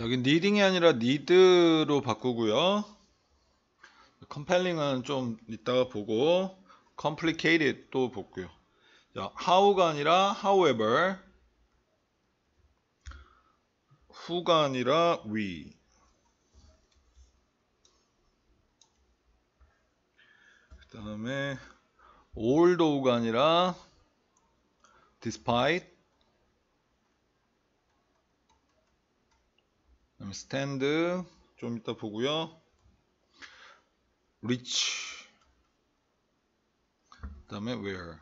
자, 여기 needing이 아니라 need로 바꾸고요. compelling은 좀 이따가 보고 complicated 또 볼게요. 자, how가 아니라 however who가 아니라 we 그 다음에 altthough가 아니라 despite 다음 스탠드 좀 이따 보고요. 리치 그다음에 where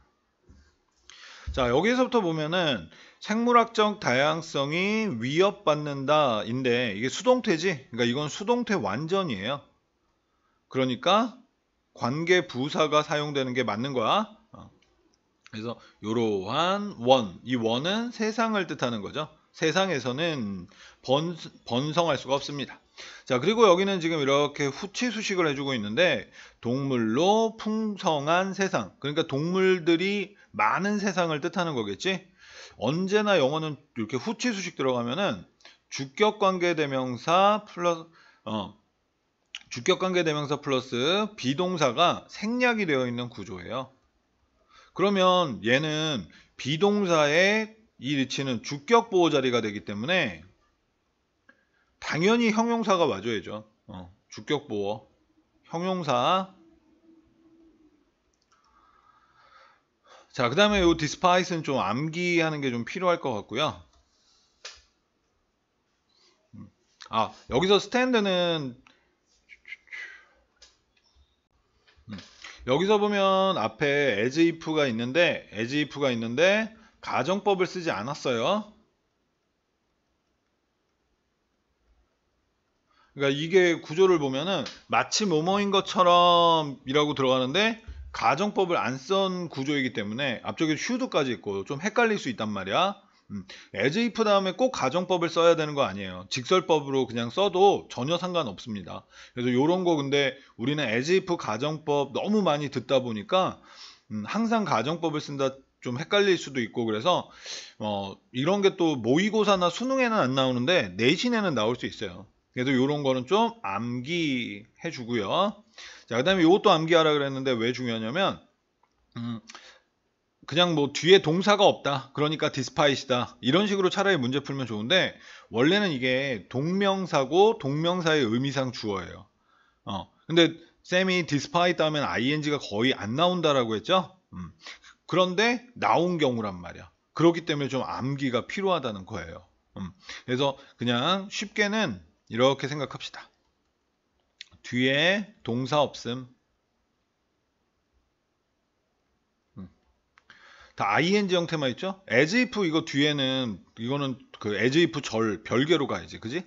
자 여기서부터 보면은 생물학적 다양성이 위협받는다 인데 이게 수동태지 그러니까 이건 수동태 완전이에요 그러니까 관계 부사가 사용되는 게 맞는 거야 어. 그래서 이러한 원이 원은 세상을 뜻하는 거죠 세상에서는 번, 번성할 수가 없습니다. 자 그리고 여기는 지금 이렇게 후치 수식을 해주고 있는데 동물로 풍성한 세상 그러니까 동물들이 많은 세상을 뜻하는 거겠지 언제나 영어는 이렇게 후치 수식 들어가면은 주격 관계 대명사 플러스 어, 주격 관계 대명사 플러스 비동사가 생략이 되어 있는 구조예요. 그러면 얘는 비동사의 이 리치는 주격 보호 자리가 되기 때문에 당연히 형용사가 와줘야죠. 어, 주격 보호 형용사 자, 그 다음에 요 디스파이스는 좀 암기하는 게 좀 필요할 것 같고요. 아, 여기서 스탠드는 음, 여기서 보면 앞에 as if가 있는데 as if가 있는데 가정법을 쓰지 않았어요. 그러니까 이게 구조를 보면은 마치 뭐뭐인 것처럼 이라고 들어가는데 가정법을 안 쓴 구조이기 때문에 앞쪽에 휴드까지 있고 좀 헷갈릴 수 있단 말이야. 음, as if 다음에 꼭 가정법을 써야 되는 거 아니에요. 직설법으로 그냥 써도 전혀 상관없습니다. 그래서 이런 거 근데 우리는 as if 가정법 너무 많이 듣다 보니까 음, 항상 가정법을 쓴다 좀 헷갈릴 수도 있고 그래서 어, 이런 게 또 모의고사나 수능에는 안 나오는데 내신에는 나올 수 있어요. 그래도 이런 거는 좀 암기해 주고요. 자, 그다음에 이것도 암기하라 그랬는데 왜 중요하냐면 음, 그냥 뭐 뒤에 동사가 없다. 그러니까 디스파이시다. 이런 식으로 차라리 문제 풀면 좋은데 원래는 이게 동명사고 동명사의 의미상 주어예요. 어. 근데 쌤이 디스파이트 하면 ing가 거의 안 나온다라고 했죠? 음. 그런데 나온 경우란 말이야. 그렇기 때문에 좀 암기가 필요하다는 거예요. 음, 그래서 그냥 쉽게는 이렇게 생각합시다. 뒤에 동사 없음. 음. 다 ing 형태만 있죠? as if 이거 뒤에는 이거는 그 as if 절 별개로 가야지. 그지?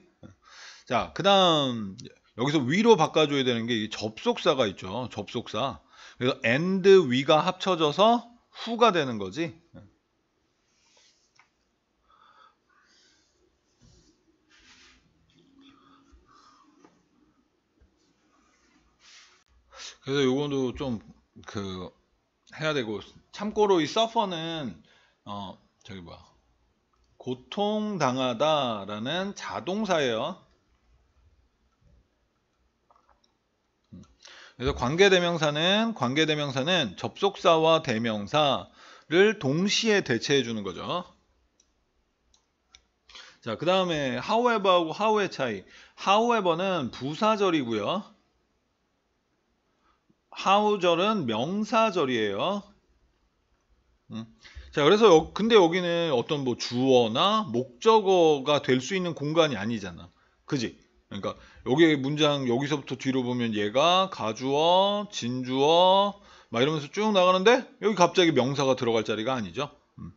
자, 그다음 여기서 위로 바꿔 줘야 되는 게 접속사가 있죠. 접속사. 그래서 and 위가 합쳐져서 후가 되는 거지. 그래서 요거도 좀 그 해야 되고 참고로 이 서퍼는 어 저기 뭐야 고통 당하다라는 자동사예요. 그래서 관계대명사는 관계대명사는 접속사와 대명사를 동시에 대체해 주는 거죠. 자, 그 다음에 however하고 how의 차이. however는 부사절이고요. how절은 명사절이에요. 음. 자, 그래서 근데 여기는 어떤 뭐 주어나 목적어가 될 수 있는 공간이 아니잖아. 그지? 그러니까 여기 문장 여기서부터 뒤로 보면 얘가 가주어, 진주어 막 이러면서 쭉 나가는데 여기 갑자기 명사가 들어갈 자리가 아니죠. 음.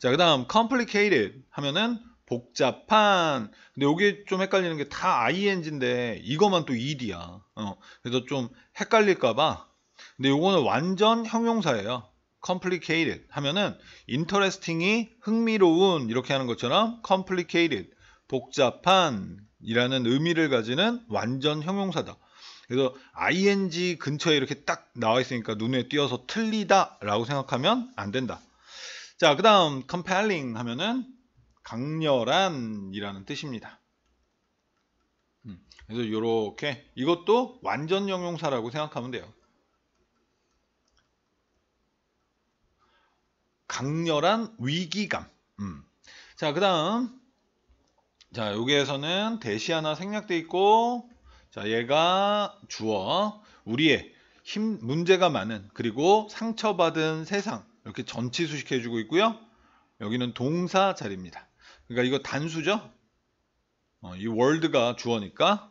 자, 그다음 complicated 하면은 복잡한. 근데 여기 좀 헷갈리는 게 다 ing인데 이것만 또 ed야. 어. 그래서 좀 헷갈릴까 봐. 근데 요거는 완전 형용사예요. complicated 하면은 interesting이 흥미로운 이렇게 하는 것처럼 complicated 복잡한 이라는 의미를 가지는 완전 형용사다. 그래서 ing 근처에 이렇게 딱 나와 있으니까 눈에 띄어서 틀리다 라고 생각하면 안 된다. 자, 그 다음 compelling 하면은 강렬한 이라는 뜻입니다. 음, 그래서 이렇게 이것도 완전 형용사라고 생각하면 돼요. 강렬한 위기감. 음. 자, 그 다음 자 여기에서는 대시 하나 생략돼 있고 자 얘가 주어 우리의 힘 문제가 많은 그리고 상처받은 세상 이렇게 전치 수식해 주고 있고요 여기는 동사 자리입니다 그러니까 이거 단수죠 어, 이 월드가 주어니까